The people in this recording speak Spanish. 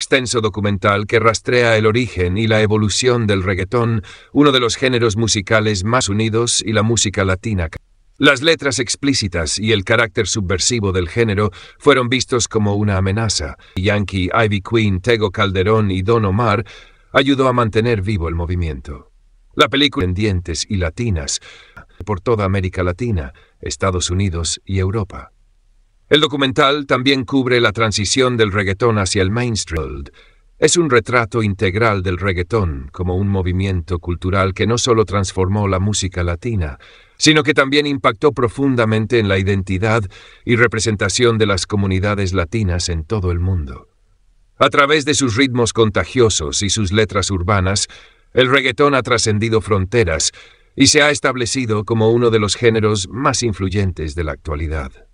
extenso documental que rastrea el origen y la evolución del reggaetón, uno de los géneros musicales más unidos y la música latina. Las letras explícitas y el carácter subversivo del género fueron vistos como una amenaza. Yankee, Ivy Queen, Tego Calderón y Don Omar ayudó a mantener vivo el movimiento. La película en dientes y latinas por toda América Latina, Estados Unidos y Europa. El documental también cubre la transición del reggaetón hacia el mainstream. Es un retrato integral del reggaetón como un movimiento cultural que no solo transformó la música latina, sino que también impactó profundamente en la identidad y representación de las comunidades latinas en todo el mundo. A través de sus ritmos contagiosos y sus letras urbanas, el reggaetón ha trascendido fronteras y se ha establecido como uno de los géneros más influyentes de la actualidad.